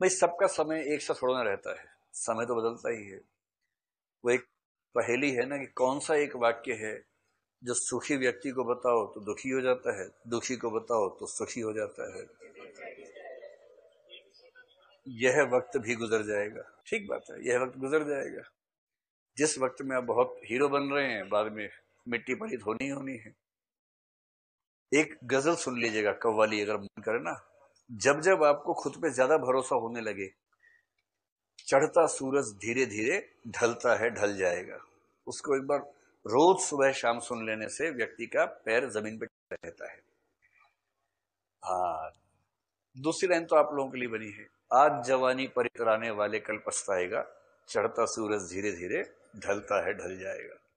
भाई सबका समय एक सा थोड़ा ना रहता है समय तो बदलता ही है वो एक पहेली है ना कि कौन सा एक वाक्य है जो सुखी व्यक्ति को बताओ तो दुखी हो जाता है दुखी को बताओ तो सुखी हो जाता है यह वक्त भी गुजर जाएगा ठीक बात है यह वक्त गुजर जाएगा जिस वक्त में आप बहुत हीरो बन रहे हैं बाद में मिट्टी पड़ी धोनी होनी है एक गजल सुन लीजिएगा कव्वाली अगर मन करे ना जब जब आपको खुद पे ज्यादा भरोसा होने लगे चढ़ता सूरज धीरे धीरे ढलता है ढल जाएगा उसको एक बार रोज सुबह शाम सुन लेने से व्यक्ति का पैर जमीन पे रहता है हाँ दूसरी लाइन तो आप लोगों के लिए बनी है आज जवानी परित्राने वाले कल पछताएगा चढ़ता सूरज धीरे धीरे ढलता है ढल जाएगा